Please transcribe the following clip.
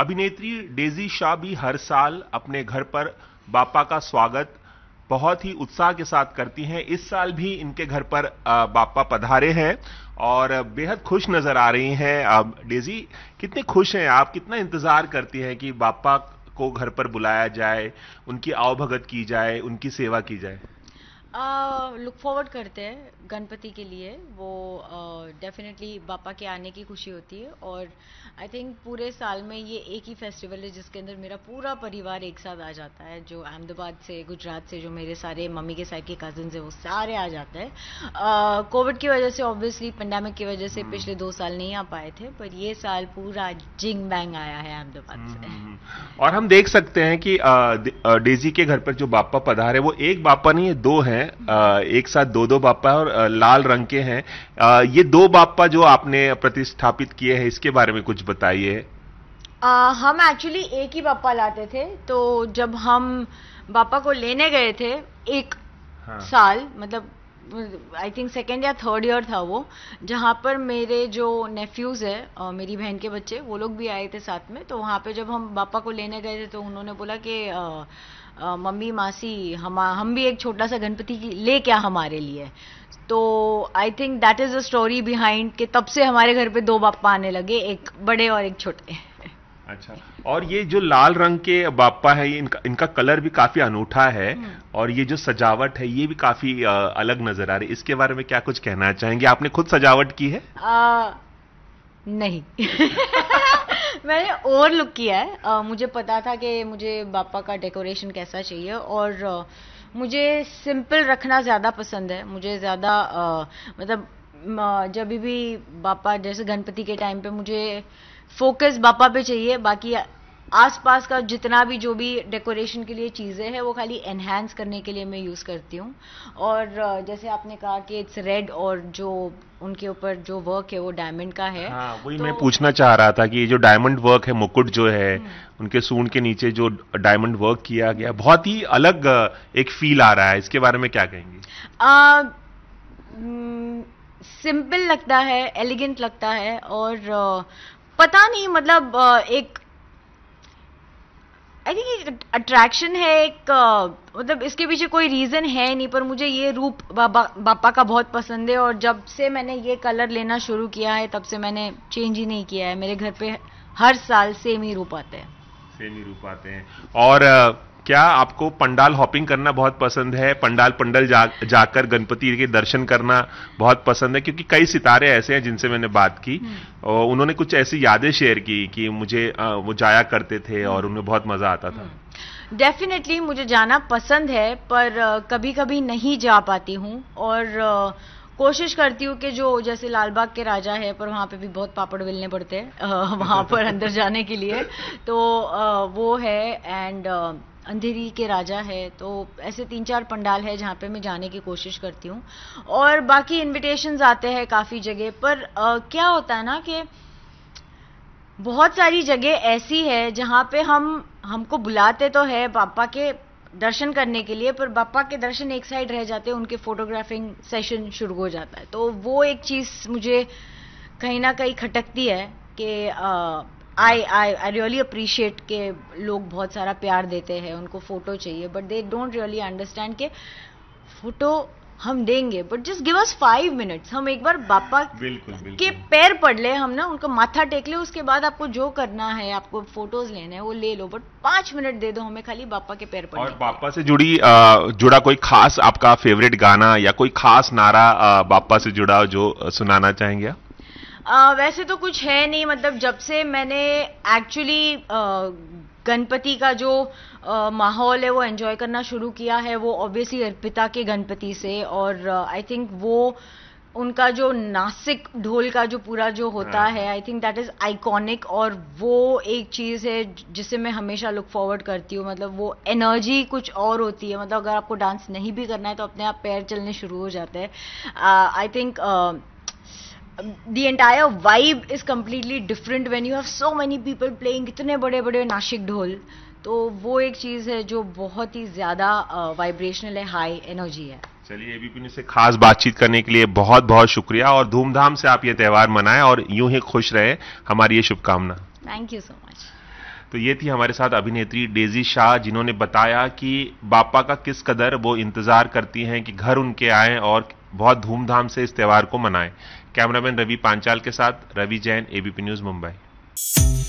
अभिनेत्री डेजी शाह भी हर साल अपने घर पर बापा का स्वागत बहुत ही उत्साह के साथ करती हैं इस साल भी इनके घर पर बापा पधारे हैं और बेहद खुश नज़र आ रही हैं डेजी कितने खुश हैं आप कितना इंतज़ार करती हैं कि बापा को घर पर बुलाया जाए उनकी आवभगत की जाए उनकी सेवा की जाए लुक फॉरवर्ड करते हैं गणपति के लिए वो डेफिनेटली uh, बापा के आने की खुशी होती है और आई थिंक पूरे साल में ये एक ही फेस्टिवल है जिसके अंदर मेरा पूरा परिवार एक साथ आ जाता है जो अहमदाबाद से गुजरात से जो मेरे सारे मम्मी के साइड के कजन हैं वो सारे आ जाते हैं कोविड uh, की वजह से ऑब्वियसली पेंडेमिक की वजह से हम्म। पिछले दो साल नहीं आ पाए थे पर ये साल पूरा जिंग बैंग आया है अहमदाबाद से हम्म, हम्म, और हम देख सकते हैं कि डेजी के घर पर जो बापा पधार है वो एक बापा नहीं है दो हैं हैं एक साथ दो दो बापा और लाल रंग के हैं ये दो बापा जो आपने प्रतिस्थापित किए हैं इसके बारे में कुछ बताइए हम एक्चुअली एक ही बापा लाते थे तो जब हम बापा को लेने गए थे एक हाँ. साल मतलब आई थिंक सेकेंड या थर्ड ईयर था वो जहाँ पर मेरे जो नेफ्यूज़ है uh, मेरी बहन के बच्चे वो लोग भी आए थे साथ में तो वहाँ पे जब हम पापा को लेने गए थे तो उन्होंने बोला कि मम्मी मासी हम हम भी एक छोटा सा गणपति की ले क्या हमारे लिए तो I think that is the story behind कि तब से हमारे घर पे दो बापा आने लगे एक बड़े और एक छोटे अच्छा और ये जो लाल रंग के बाप्पा है इनका इनका कलर भी काफी अनूठा है हम्म। और ये जो सजावट है ये भी काफी अलग नजर आ रही है इसके बारे में क्या कुछ कहना चाहेंगे आपने खुद सजावट की है आ, नहीं मैंने और लुक किया है आ, मुझे पता था कि मुझे बापा का डेकोरेशन कैसा चाहिए और आ, मुझे सिंपल रखना ज़्यादा पसंद है मुझे ज़्यादा मतलब जब भी बापा जैसे गणपति के टाइम पे मुझे फोकस बापा पे चाहिए बाकी आसपास का जितना भी जो भी डेकोरेशन के लिए चीज़ें हैं वो खाली एनहेंस करने के लिए मैं यूज़ करती हूँ और जैसे आपने कहा कि इट्स रेड और जो उनके ऊपर जो वर्क है वो डायमंड का है हाँ, वही तो, मैं पूछना चाह रहा था कि ये जो डायमंड वर्क है मुकुट जो है हम्म। उनके सून के नीचे जो डायमंड वर्क किया गया बहुत ही अलग एक फील आ रहा है इसके बारे में क्या कहेंगे सिंपल हम्म, लगता है एलिगेंट लगता है और पता नहीं मतलब एक आई थिंक अट्रैक्शन है एक मतलब इसके पीछे कोई रीज़न है नहीं पर मुझे ये रूप बाबा बापा का बहुत पसंद है और जब से मैंने ये कलर लेना शुरू किया है तब से मैंने चेंज ही नहीं किया है मेरे घर पे हर साल सेम ही रूप आते हैं सेम ही रूप आते हैं और क्या आपको पंडाल हॉपिंग करना बहुत पसंद है पंडाल पंडल जा जाकर गणपति के दर्शन करना बहुत पसंद है क्योंकि कई सितारे ऐसे हैं जिनसे मैंने बात की हम्म। और उन्होंने कुछ ऐसी यादें शेयर की कि मुझे आ, वो जाया करते थे हम्म। और उनमें बहुत मज़ा आता था डेफिनेटली हम्म। मुझे जाना पसंद है पर कभी कभी नहीं जा पाती हूँ और कोशिश करती हूँ कि जो जैसे लालबाग के राजा है पर वहाँ पे भी बहुत पापड़ मिलने पड़ते हैं वहाँ पर अंदर जाने के लिए तो वो है एंड अंधेरी के राजा है तो ऐसे तीन चार पंडाल है जहाँ पे मैं जाने की कोशिश करती हूँ और बाकी इन्विटेशन आते हैं काफ़ी जगह पर आ, क्या होता है ना कि बहुत सारी जगह ऐसी है जहाँ पे हम हमको बुलाते तो है पापा के दर्शन करने के लिए पर पापा के दर्शन एक साइड रह जाते हैं उनके फोटोग्राफिंग सेशन शुरू हो जाता है तो वो एक चीज़ मुझे कहीं ना कहीं खटकती है कि आई आई आई रियली अप्रिशिएट के लोग बहुत सारा प्यार देते हैं उनको फ़ोटो चाहिए but they don't really understand के फ़ोटो हम देंगे but just give us five minutes हम एक बार बापा बिल्कुल, बिल्कुल. के पैर पड़ ले हम ना उनका माथा टेक ले उसके बाद आपको जो करना है आपको फोटोज लेने हैं वो ले लो बट पांच मिनट दे दो हमें खाली बापा के पैर पड़ और बापा से जुड़ी जुड़ा कोई खास आपका फेवरेट गाना या कोई खास नारा बापा से जुड़ा जो सुनाना चाहेंगे आप आ, वैसे तो कुछ है नहीं मतलब जब से मैंने एक्चुअली गणपति का जो आ, माहौल है वो एन्जॉय करना शुरू किया है वो ऑब्वियसली अर्पिता के गणपति से और आई थिंक वो उनका जो नासिक ढोल का जो पूरा जो होता हाँ। है I think that is iconic और वो एक चीज़ है जिसे मैं हमेशा लुक फॉरवर्ड करती हूँ मतलब वो एनर्जी कुछ और होती है मतलब अगर आपको डांस नहीं भी करना है तो अपने आप पैर चलने शुरू हो जाते हैं I think the entire vibe is completely different when you have so many people playing इतने बड़े बड़े नाशिक ढोल तो वो एक चीज़ है जो बहुत ही ज़्यादा वाइब्रेशनल है हाई एनर्जी है चलिए एबीपी न्यूज से खास बातचीत करने के लिए बहुत बहुत शुक्रिया और धूमधाम से आप ये त्यौहार मनाएं और यूं ही खुश रहें हमारी ये शुभकामना थैंक यू सो मच तो ये थी हमारे साथ अभिनेत्री डेजी शाह जिन्होंने बताया कि बापा का किस कदर वो इंतज़ार करती हैं कि घर उनके आए और बहुत धूमधाम से इस त्यौहार को मनाएं कैमरामैन रवि पांचाल के साथ रवि जैन एबीपी न्यूज़ मुंबई